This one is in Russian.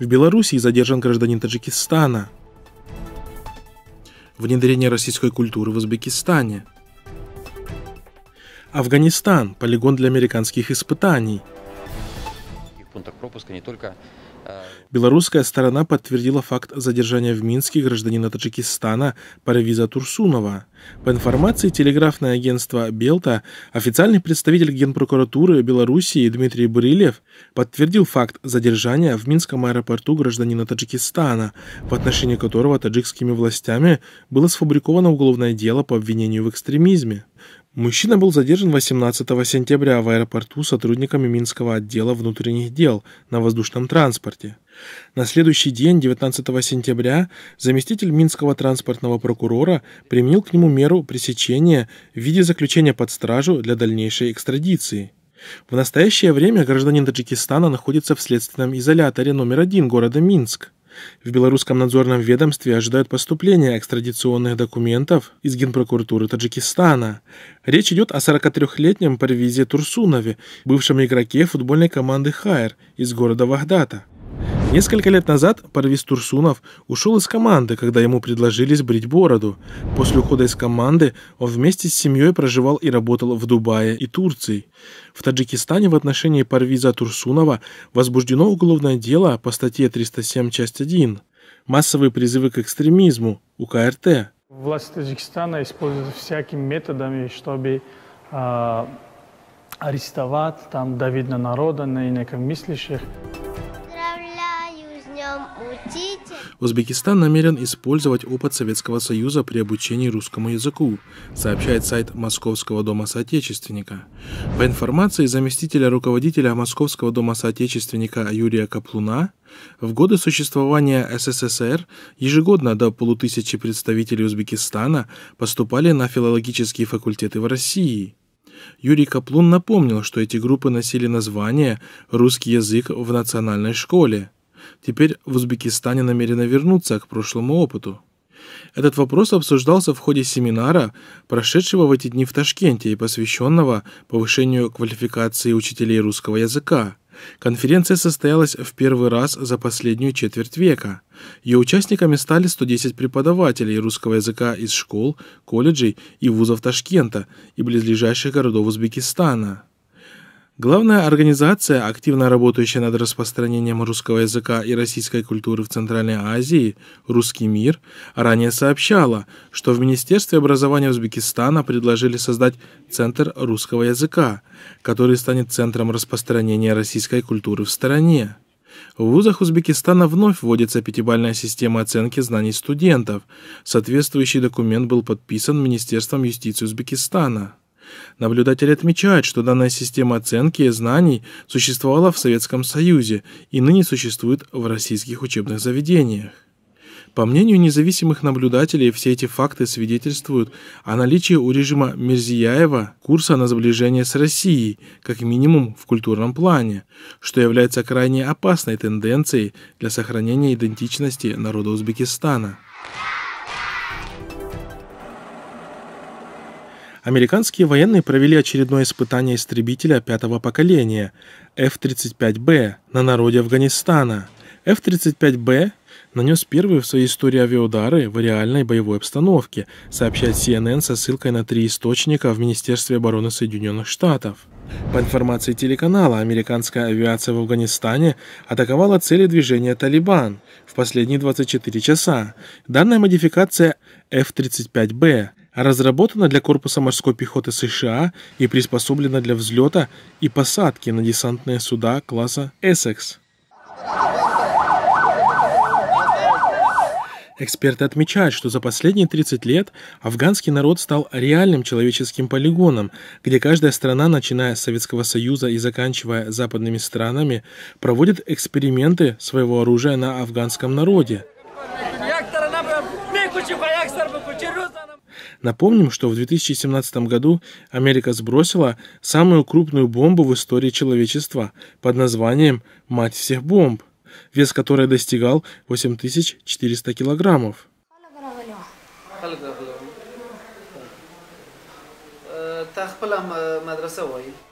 В Белоруссии задержан гражданин Таджикистана. Внедрение российской культуры в Узбекистане. Афганистан – полигон для американских испытаний. В пунктах пропуска не только Белорусская сторона подтвердила факт задержания в Минске гражданина Таджикистана Паравиза Турсунова. По информации телеграфное агентство «Белта», официальный представитель Генпрокуратуры Белоруссии Дмитрий Брылев подтвердил факт задержания в Минском аэропорту гражданина Таджикистана, в отношении которого таджикскими властями было сфабриковано уголовное дело по обвинению в экстремизме. Мужчина был задержан 18 сентября в аэропорту сотрудниками Минского отдела внутренних дел на воздушном транспорте. На следующий день, 19 сентября, заместитель Минского транспортного прокурора применил к нему меру пресечения в виде заключения под стражу для дальнейшей экстрадиции. В настоящее время гражданин Таджикистана находится в следственном изоляторе номер один города Минск. В белорусском надзорном ведомстве ожидают поступления экстрадиционных документов из Генпрокуратуры Таджикистана. Речь идет о 43-летнем Парвизе Турсунове, бывшем игроке футбольной команды «Хайр» из города Вахдата. Несколько лет назад Парвиз Турсунов ушел из команды, когда ему предложили сбрить бороду. После ухода из команды он вместе с семьей проживал и работал в Дубае и Турции. В Таджикистане в отношении Парвиза Турсунова возбуждено уголовное дело по статье 307 часть 1 «Массовые призывы к экстремизму» УКРТ. Власть Таджикистана использует всякими методами, чтобы э, арестовать, там давить на народа, на инакомыслящих. мыслящих. Узбекистан намерен использовать опыт Советского Союза при обучении русскому языку, сообщает сайт Московского дома соотечественника. По информации заместителя руководителя Московского дома соотечественника Юрия Каплуна, в годы существования СССР ежегодно до полутысячи представителей Узбекистана поступали на филологические факультеты в России. Юрий Каплун напомнил, что эти группы носили название «Русский язык в национальной школе», Теперь в Узбекистане намерено вернуться к прошлому опыту. Этот вопрос обсуждался в ходе семинара, прошедшего в эти дни в Ташкенте и посвященного повышению квалификации учителей русского языка. Конференция состоялась в первый раз за последнюю четверть века. Ее участниками стали 110 преподавателей русского языка из школ, колледжей и вузов Ташкента и близлежащих городов Узбекистана. Главная организация, активно работающая над распространением русского языка и российской культуры в Центральной Азии, «Русский мир», ранее сообщала, что в Министерстве образования Узбекистана предложили создать Центр русского языка, который станет центром распространения российской культуры в стране. В вузах Узбекистана вновь вводится пятибальная система оценки знаний студентов. Соответствующий документ был подписан Министерством юстиции Узбекистана. Наблюдатель отмечает, что данная система оценки знаний существовала в Советском Союзе и ныне существует в российских учебных заведениях. По мнению независимых наблюдателей, все эти факты свидетельствуют о наличии у режима Мерзияева курса на сближение с Россией, как минимум в культурном плане, что является крайне опасной тенденцией для сохранения идентичности народа Узбекистана. Американские военные провели очередное испытание истребителя пятого поколения F-35B на народе Афганистана. F-35B нанес первые в своей истории авиаудары в реальной боевой обстановке, сообщает CNN со ссылкой на три источника в Министерстве обороны Соединенных Штатов. По информации телеканала, американская авиация в Афганистане атаковала цели движения «Талибан» в последние 24 часа. Данная модификация F-35B разработана для корпуса морской пехоты США и приспособлена для взлета и посадки на десантные суда класса «Эссекс». Эксперты отмечают, что за последние 30 лет афганский народ стал реальным человеческим полигоном, где каждая страна, начиная с Советского Союза и заканчивая западными странами, проводит эксперименты своего оружия на афганском народе. Напомним, что в 2017 году Америка сбросила самую крупную бомбу в истории человечества под названием «Мать всех бомб», вес которой достигал 8400 килограммов. تخپل مدرسه وایي